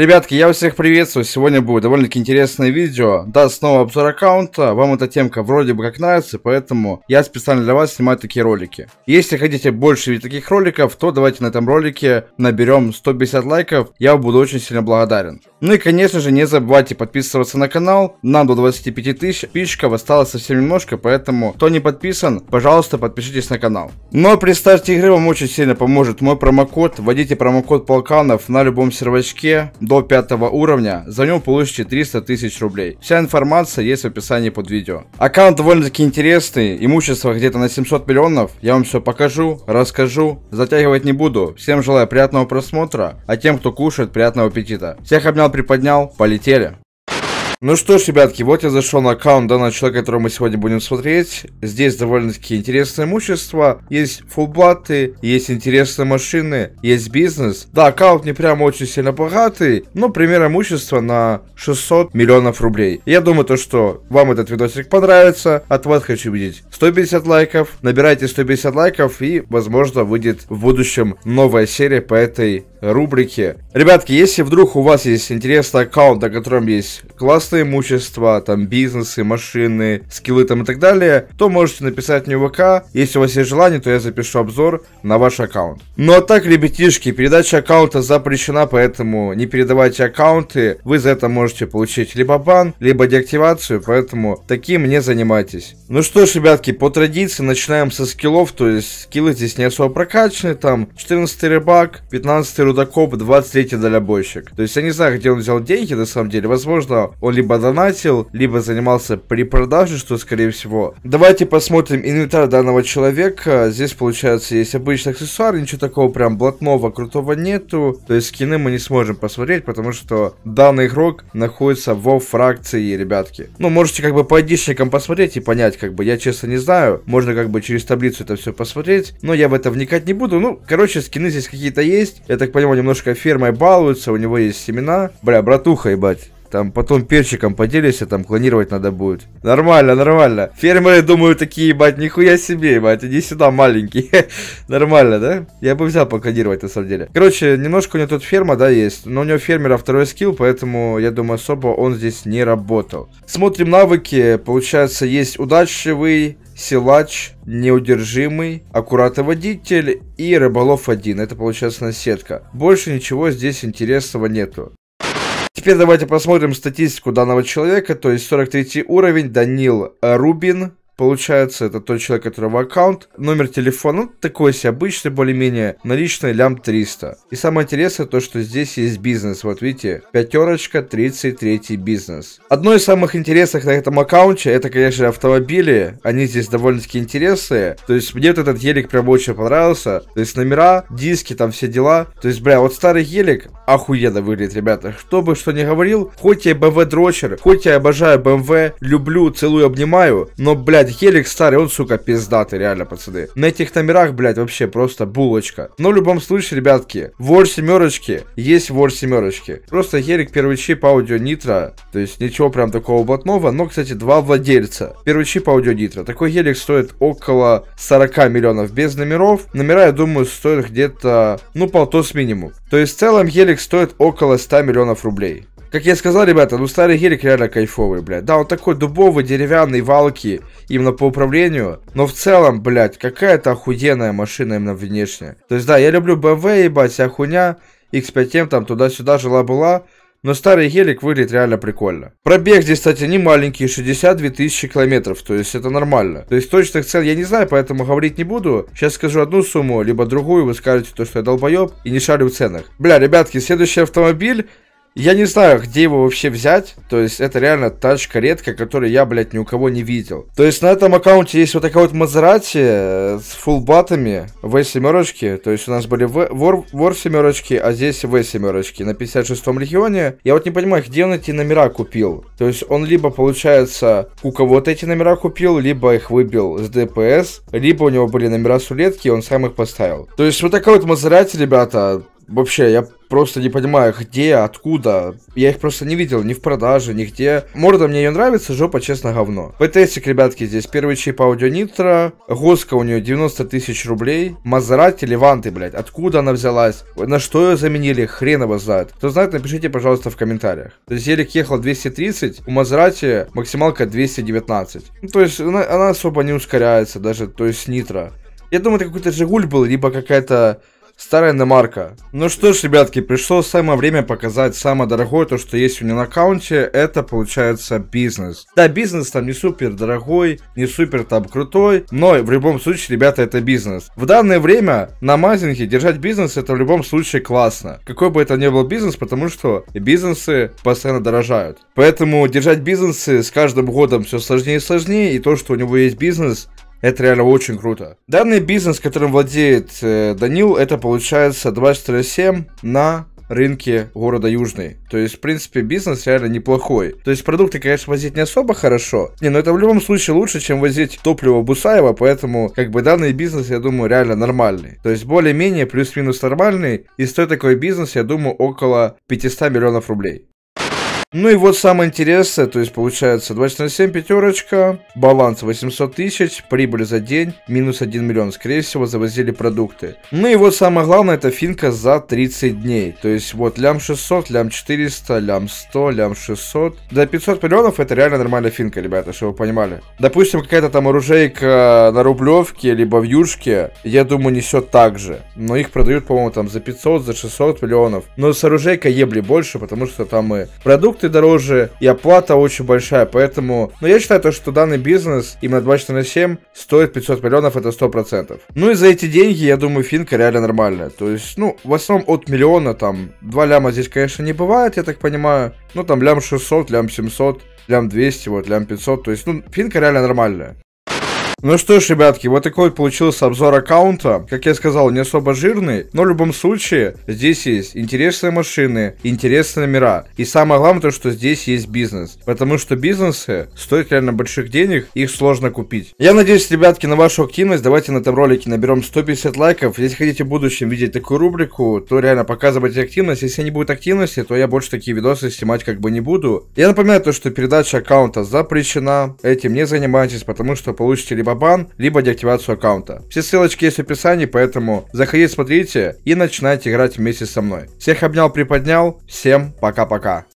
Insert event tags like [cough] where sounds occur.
Ребятки, я всех приветствую. Сегодня будет довольно-таки интересное видео. Да, снова обзор аккаунта. Вам эта темка вроде бы как нравится, поэтому я специально для вас снимаю такие ролики. Если хотите больше таких роликов, то давайте на этом ролике наберем 150 лайков. Я буду очень сильно благодарен. Ну и конечно же не забывайте подписываться на канал, нам до 25 тысяч подписчиков осталось совсем немножко, поэтому кто не подписан, пожалуйста подпишитесь на канал. Но ну а при старте игры вам очень сильно поможет мой промокод, вводите промокод полканов на любом сервачке до 5 уровня, за него получите 300 тысяч рублей. Вся информация есть в описании под видео. Аккаунт довольно-таки интересный, имущество где-то на 700 миллионов, я вам все покажу, расскажу, затягивать не буду. Всем желаю приятного просмотра, а тем, кто кушает, приятного аппетита. Всех обнял приподнял, полетели. Ну что ж, ребятки, вот я зашел на аккаунт данного человека, которого мы сегодня будем смотреть. Здесь довольно-таки интересное имущество. Есть фулбаты, есть интересные машины, есть бизнес. Да, аккаунт не прям очень сильно богатый, но пример имущества на 600 миллионов рублей. Я думаю, то, что вам этот видосик понравится. От вас хочу видеть 150 лайков. Набирайте 150 лайков и, возможно, выйдет в будущем новая серия по этой рубрике. Ребятки, если вдруг у вас есть интересный аккаунт, на котором есть классное имущество, там бизнесы, машины, скиллы там и так далее, то можете написать мне в ВК. Если у вас есть желание, то я запишу обзор на ваш аккаунт. Ну а так, ребятишки, передача аккаунта запрещена, поэтому не передавайте аккаунты. Вы за это можете получить либо бан, либо деактивацию, поэтому таким не занимайтесь. Ну что ж, ребятки, по традиции начинаем со скиллов, то есть скиллы здесь не особо прокачаны, там 14 рыбак, 15 Рудокоп, 23-й дальнобойщик. То есть я не знаю, где он взял деньги на самом деле. Возможно, он либо донатил, либо занимался при продаже, что скорее всего. Давайте посмотрим инвентарь данного человека. Здесь, получается, есть обычный аксессуар, ничего такого прям блатного, крутого нету. То есть скины мы не сможем посмотреть, потому что данный игрок находится во фракции, ребятки. Ну, можете как бы по айдишникам посмотреть и понять, как бы, я честно не знаю. Можно как бы через таблицу это все посмотреть, но я в это вникать не буду. Ну, короче, скины здесь какие-то есть. Я так понимаю, него немножко фермой балуются, у него есть семена. Бля, братуха, ебать. Там потом перчиком поделишься, там клонировать надо будет. Нормально, нормально. Фермеры, думаю, такие, ебать, нихуя себе, ебать, иди сюда, маленький. [laughs] нормально, да? Я бы взял поклонировать, на самом деле. Короче, немножко у него тут ферма, да, есть. Но у него фермера второй скилл, поэтому, я думаю, особо он здесь не работал. Смотрим навыки. Получается, есть удачливый, силач, неудержимый, аккуратоводитель и рыболов один. Это получается на Больше ничего здесь интересного нету. Теперь давайте посмотрим статистику данного человека, то есть 43 уровень, Данил Рубин, Получается, это тот человек, у которого аккаунт, номер телефона, ну, такой себе обычный, более-менее, наличный лям 300. И самое интересное то, что здесь есть бизнес, вот видите, пятерочка, 33 бизнес. Одно из самых интересных на этом аккаунте, это, конечно, автомобили, они здесь довольно-таки интересные, то есть мне вот этот елик прям очень понравился, то есть номера, диски, там все дела, то есть, бля, вот старый елик охуенно выглядит, ребята, кто бы что ни говорил, хоть я BMW дрочер, хоть я обожаю BMW, люблю, целую, обнимаю, но, блядь, блядь, гелик старый, он, сука, пиздатый, реально, пацаны. На этих номерах, блядь, вообще просто булочка. Но в любом случае, ребятки, вор семерочки, есть вор семерочки. Просто гелик первый чип аудио нитро, то есть ничего прям такого блатного, но, кстати, два владельца. Первый чип аудио нитро. Такой гелик стоит около 40 миллионов без номеров. Номера, я думаю, стоят где-то, ну, полтос минимум. То есть в целом гелик стоит около 100 миллионов рублей. Как я сказал, ребята, ну старый гелик реально кайфовый, блядь. Да, он такой дубовый, деревянный, валки, именно по управлению. Но в целом, блядь, какая-то охуенная машина именно внешне. То есть, да, я люблю BMW, ебать, вся хуйня. X5M эм, там туда-сюда жила-была. Но старый гелик выглядит реально прикольно. Пробег здесь, кстати, не маленький, 62 тысячи километров, то есть это нормально. То есть точных цен я не знаю, поэтому говорить не буду. Сейчас скажу одну сумму, либо другую, вы скажете то, что я долбоеб и не шарю в ценах. Бля, ребятки, следующий автомобиль я не знаю, где его вообще взять. То есть, это реально тачка редкая, которую я, блядь, ни у кого не видел. То есть, на этом аккаунте есть вот такая вот Мазерати э, с фулбатами в семерочки. То есть, у нас были вор, вор семерочки, а здесь в семерочки на 56-м регионе. Я вот не понимаю, где он эти номера купил. То есть, он либо, получается, у кого-то эти номера купил, либо их выбил с ДПС, либо у него были номера с улетки, и он сам их поставил. То есть, вот такая вот Мазерати, ребята, Вообще, я просто не понимаю, где, откуда. Я их просто не видел ни в продаже, нигде. Морда мне ее нравится, жопа, честно, говно. ВТСик, ребятки, здесь первый чип аудио нитро. Госка у нее 90 тысяч рублей. Мазерати, Леванты, блядь. Откуда она взялась? На что ее заменили? Хрен его знает. Кто знает, напишите, пожалуйста, в комментариях. То есть Елик ехал 230, у Мазерати максималка 219. Ну, то есть она, она особо не ускоряется даже, то есть нитро. Я думаю, это какой-то Жигуль был, либо какая-то Старая иномарка. Ну что ж, ребятки, пришло самое время показать самое дорогое, то, что есть у меня на аккаунте. Это, получается, бизнес. Да, бизнес там не супер дорогой, не супер там крутой, но в любом случае, ребята, это бизнес. В данное время на мазинге держать бизнес это в любом случае классно. Какой бы это ни был бизнес, потому что бизнесы постоянно дорожают. Поэтому держать бизнесы с каждым годом все сложнее и сложнее, и то, что у него есть бизнес, это реально очень круто. Данный бизнес, которым владеет э, Данил, это получается 24.7 на рынке города Южный. То есть, в принципе, бизнес реально неплохой. То есть, продукты, конечно, возить не особо хорошо. Не, но это в любом случае лучше, чем возить топливо Бусаева, поэтому, как бы, данный бизнес, я думаю, реально нормальный. То есть, более-менее, плюс-минус нормальный. И стоит такой бизнес, я думаю, около 500 миллионов рублей. Ну и вот самое интересное, то есть получается 247 пятерочка, баланс 800 тысяч, прибыль за день минус 1 миллион. Скорее всего завозили продукты. Ну и вот самое главное, это финка за 30 дней. То есть вот лям 600, лям 400, лям 100, лям 600. До 500 миллионов это реально нормальная финка, ребята, чтобы вы понимали. Допустим, какая-то там оружейка на Рублевке, либо в Юшке, я думаю, несет так же. Но их продают, по-моему, там за 500, за 600 миллионов. Но с оружейкой ебли больше, потому что там и продукты продукты дороже, и оплата очень большая, поэтому... Но ну, я считаю то, что данный бизнес, именно 24 на 7, стоит 500 миллионов, это 100%. Ну и за эти деньги, я думаю, финка реально нормальная. То есть, ну, в основном от миллиона, там, 2 ляма здесь, конечно, не бывает, я так понимаю. Ну, там, лям 600, лям 700, лям 200, вот, лям 500. То есть, ну, финка реально нормальная. Ну что ж, ребятки, вот такой вот получился обзор аккаунта. Как я сказал, не особо жирный, но в любом случае здесь есть интересные машины, интересные номера И самое главное то, что здесь есть бизнес. Потому что бизнесы стоят реально больших денег, их сложно купить. Я надеюсь, ребятки, на вашу активность. Давайте на этом ролике наберем 150 лайков. Если хотите в будущем видеть такую рубрику, то реально показывайте активность. Если не будет активности, то я больше такие видосы снимать как бы не буду. Я напоминаю то, что передача аккаунта запрещена. Этим не занимайтесь, потому что получите либо либо бан, либо деактивацию аккаунта. Все ссылочки есть в описании, поэтому заходите, смотрите и начинайте играть вместе со мной. Всех обнял, приподнял. Всем пока-пока.